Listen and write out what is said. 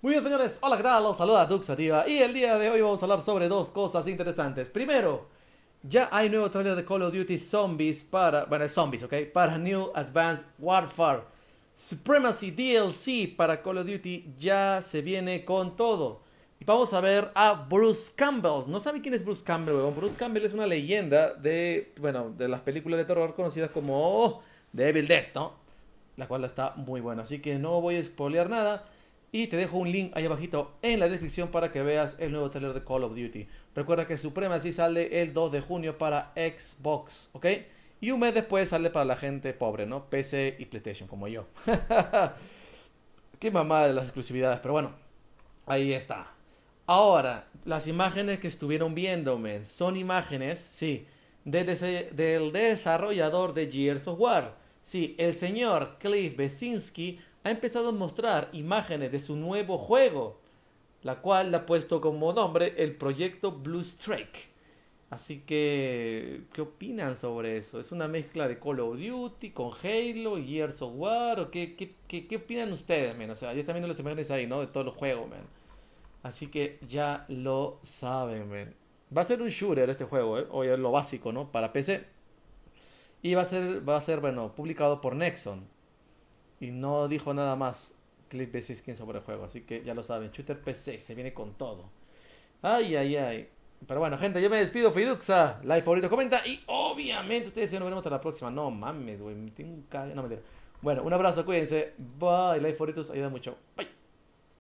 Muy bien señores, hola qué tal, los saluda Duxativa y el día de hoy vamos a hablar sobre dos cosas interesantes. Primero, ya hay nuevo trailer de Call of Duty Zombies para, bueno Zombies, ok, para New Advanced Warfare. Supremacy DLC para Call of Duty ya se viene con todo. Y vamos a ver a Bruce Campbell. ¿No saben quién es Bruce Campbell? Weón? Bruce Campbell es una leyenda de, bueno, de las películas de terror conocidas como Devil Evil Dead, ¿no? La cual está muy buena, así que no voy a spoilear nada. Y te dejo un link ahí abajito en la descripción para que veas el nuevo trailer de Call of Duty. Recuerda que Supremacy sale el 2 de junio para Xbox, ¿ok? Y un mes después sale para la gente pobre, ¿no? PC y PlayStation, como yo. Qué mamada de las exclusividades, pero bueno, ahí está. Ahora, las imágenes que estuvieron viéndome son imágenes, sí, del, del desarrollador de Gears of War. Sí, el señor Cliff Besinski ha empezado a mostrar imágenes de su nuevo juego, la cual le ha puesto como nombre el proyecto Blue Strike. Así que, ¿qué opinan sobre eso? ¿Es una mezcla de Call of Duty con Halo, Gears of War? ¿O qué, qué, qué, opinan ustedes, men. O sea, ya están viendo las imágenes ahí, ¿no? De todos los juegos, Así que ya lo saben, men. Va a ser un shooter este juego, ¿eh? es lo básico, ¿no? Para PC. Y va a ser, va a ser bueno, publicado por Nexon. Y no dijo nada más Clip de skin sobre el juego. Así que ya lo saben, Shooter PC, se viene con todo. Ay, ay, ay. Pero bueno, gente, yo me despido. Fiduxa, like, favorito, comenta. Y obviamente, ustedes ya nos veremos hasta la próxima. No mames, güey. Tengo un No, mentira. Bueno, un abrazo, cuídense. Bye, like, favoritos, ayuda mucho. Bye.